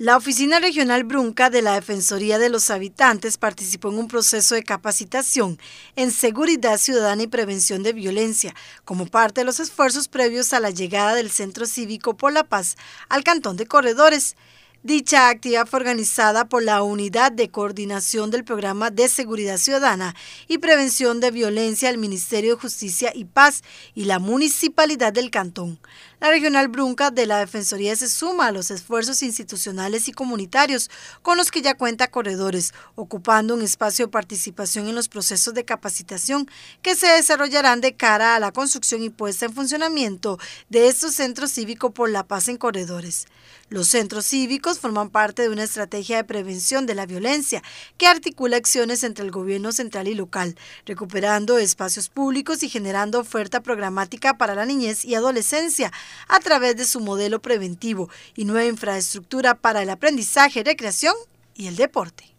La Oficina Regional Brunca de la Defensoría de los Habitantes participó en un proceso de capacitación en seguridad ciudadana y prevención de violencia, como parte de los esfuerzos previos a la llegada del Centro Cívico por la Paz al Cantón de Corredores. Dicha actividad fue organizada por la Unidad de Coordinación del Programa de Seguridad Ciudadana y Prevención de Violencia del Ministerio de Justicia y Paz y la Municipalidad del Cantón. La Regional Brunca de la Defensoría se suma a los esfuerzos institucionales y comunitarios con los que ya cuenta Corredores, ocupando un espacio de participación en los procesos de capacitación que se desarrollarán de cara a la construcción y puesta en funcionamiento de estos centros cívicos por la paz en Corredores. Los centros cívicos forman parte de una estrategia de prevención de la violencia que articula acciones entre el gobierno central y local, recuperando espacios públicos y generando oferta programática para la niñez y adolescencia a través de su modelo preventivo y nueva infraestructura para el aprendizaje, recreación y el deporte.